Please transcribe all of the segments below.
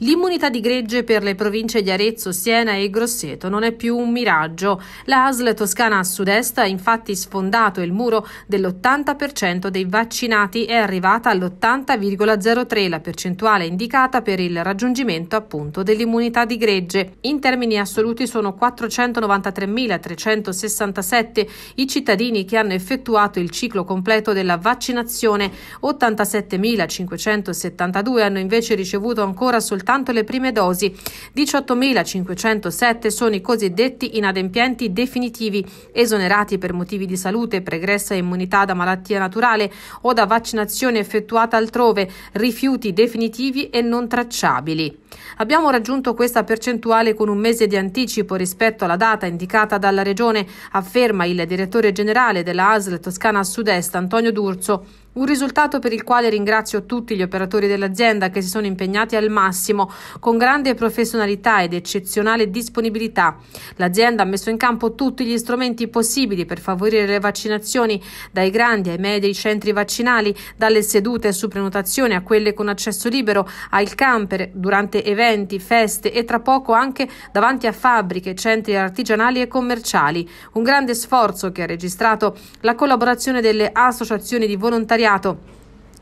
L'immunità di gregge per le province di Arezzo, Siena e Grosseto non è più un miraggio. La ASL Toscana a sud-est ha infatti sfondato il muro dell'80% dei vaccinati è arrivata all'80,03, la percentuale indicata per il raggiungimento appunto dell'immunità di gregge. In termini assoluti sono 493.367 i cittadini che hanno effettuato il ciclo completo della vaccinazione, 87.572 hanno invece ricevuto ancora soltanto soltanto le prime dosi. 18.507 sono i cosiddetti inadempienti definitivi, esonerati per motivi di salute, pregressa immunità da malattia naturale o da vaccinazione effettuata altrove, rifiuti definitivi e non tracciabili. Abbiamo raggiunto questa percentuale con un mese di anticipo rispetto alla data indicata dalla Regione, afferma il direttore generale della ASL Toscana Sud-Est Antonio D'Urso. Un risultato per il quale ringrazio tutti gli operatori dell'azienda che si sono impegnati al massimo benissimo, con grande professionalità ed eccezionale disponibilità. L'azienda ha messo in campo tutti gli strumenti possibili per favorire le vaccinazioni, dai grandi ai medi centri vaccinali, dalle sedute su prenotazione a quelle con accesso libero, al camper, durante eventi, feste e tra poco anche davanti a fabbriche, centri artigianali e commerciali. Un grande sforzo che ha registrato la collaborazione delle associazioni di volontariato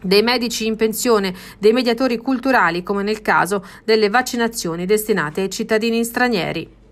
dei medici in pensione, dei mediatori culturali come nel caso delle vaccinazioni destinate ai cittadini stranieri.